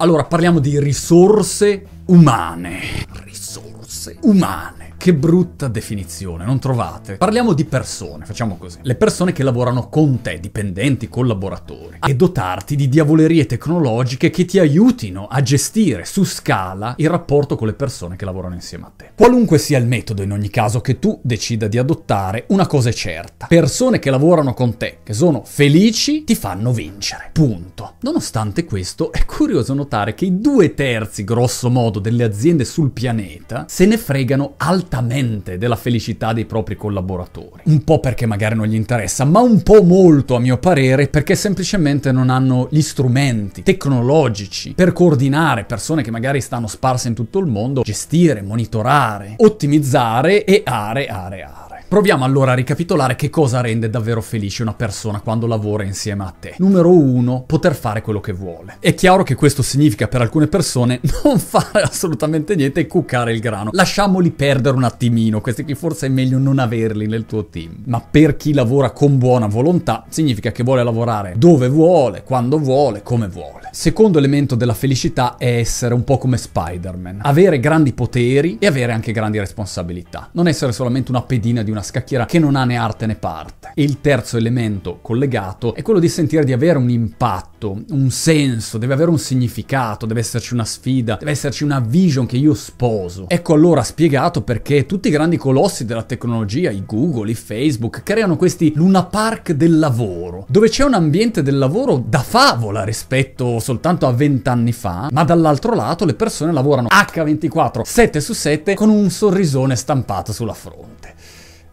Allora, parliamo di risorse umane. Risorse umane. Che brutta definizione, non trovate? Parliamo di persone, facciamo così. Le persone che lavorano con te, dipendenti, collaboratori, e dotarti di diavolerie tecnologiche che ti aiutino a gestire su scala il rapporto con le persone che lavorano insieme a te. Qualunque sia il metodo, in ogni caso, che tu decida di adottare, una cosa è certa. Persone che lavorano con te, che sono felici, ti fanno vincere. Punto. Nonostante questo, è curioso notare che i due terzi, grosso modo, delle aziende sul pianeta se ne fregano altrettanto altamente della felicità dei propri collaboratori. Un po' perché magari non gli interessa, ma un po' molto a mio parere perché semplicemente non hanno gli strumenti tecnologici per coordinare persone che magari stanno sparse in tutto il mondo, gestire, monitorare, ottimizzare e aree, aree, aree. Proviamo allora a ricapitolare che cosa rende davvero felice una persona quando lavora insieme a te. Numero uno, poter fare quello che vuole. È chiaro che questo significa per alcune persone non fare assolutamente niente e cuccare il grano. Lasciamoli perdere un attimino, questi qui forse è meglio non averli nel tuo team. Ma per chi lavora con buona volontà, significa che vuole lavorare dove vuole, quando vuole, come vuole. Secondo elemento della felicità è essere un po' come Spider-Man. Avere grandi poteri e avere anche grandi responsabilità. Non essere solamente una pedina di una una scacchiera che non ha né arte né parte. E il terzo elemento collegato è quello di sentire di avere un impatto, un senso, deve avere un significato, deve esserci una sfida, deve esserci una vision che io sposo. Ecco allora spiegato perché tutti i grandi colossi della tecnologia, i Google, i Facebook, creano questi Luna Park del lavoro, dove c'è un ambiente del lavoro da favola rispetto soltanto a vent'anni fa, ma dall'altro lato le persone lavorano H24, 7 su 7, con un sorrisone stampato sulla fronte.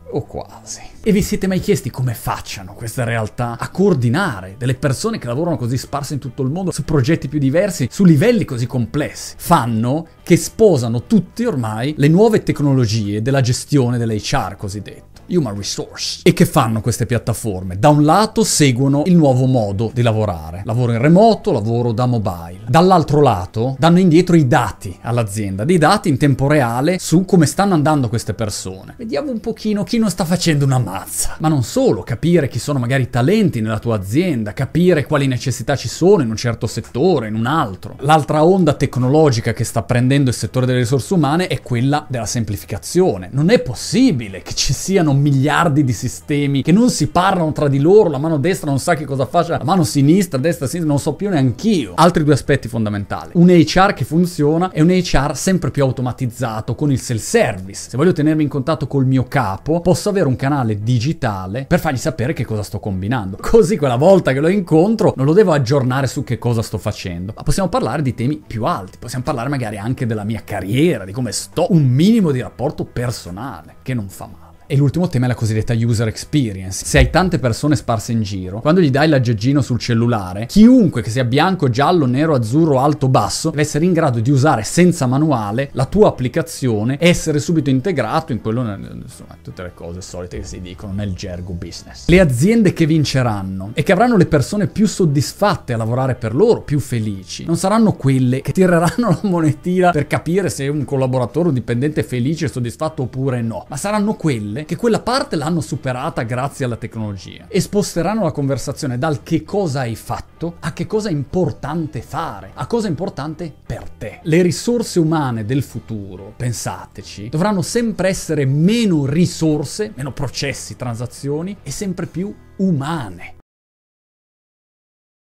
O quasi. E vi siete mai chiesti come facciano questa realtà a coordinare delle persone che lavorano così sparse in tutto il mondo su progetti più diversi, su livelli così complessi? Fanno che sposano tutti ormai le nuove tecnologie della gestione dell'HR cosiddetta human resource. E che fanno queste piattaforme? Da un lato seguono il nuovo modo di lavorare, lavoro in remoto, lavoro da mobile. Dall'altro lato danno indietro i dati all'azienda, dei dati in tempo reale su come stanno andando queste persone. Vediamo un pochino chi non sta facendo una mazza. Ma non solo, capire chi sono magari i talenti nella tua azienda, capire quali necessità ci sono in un certo settore, in un altro. L'altra onda tecnologica che sta prendendo il settore delle risorse umane è quella della semplificazione. Non è possibile che ci siano miliardi di sistemi che non si parlano tra di loro, la mano destra non sa che cosa faccia, la mano sinistra, destra, sinistra, non so più neanche io. Altri due aspetti fondamentali. Un HR che funziona è un HR sempre più automatizzato con il self-service. Se voglio tenermi in contatto col mio capo, posso avere un canale digitale per fargli sapere che cosa sto combinando. Così quella volta che lo incontro non lo devo aggiornare su che cosa sto facendo, ma possiamo parlare di temi più alti, possiamo parlare magari anche della mia carriera, di come sto, un minimo di rapporto personale, che non fa male. E l'ultimo tema è la cosiddetta user experience. Se hai tante persone sparse in giro, quando gli dai l'aggeggino sul cellulare, chiunque che sia bianco, giallo, nero, azzurro, alto, basso, deve essere in grado di usare senza manuale la tua applicazione e essere subito integrato in quello, insomma, tutte le cose solite che si dicono nel gergo business. Le aziende che vinceranno e che avranno le persone più soddisfatte a lavorare per loro, più felici, non saranno quelle che tireranno la monetina per capire se un collaboratore o un dipendente è felice e soddisfatto oppure no, ma saranno quelle stelle, che quella parte l'hanno superata grazie alla tecnologia e sposteranno la conversazione dal che cosa hai fatto a che cosa è importante fare, a cosa è importante per te. Le risorse umane del futuro, pensateci, dovranno sempre essere meno risorse, meno processi, transazioni e sempre più umane.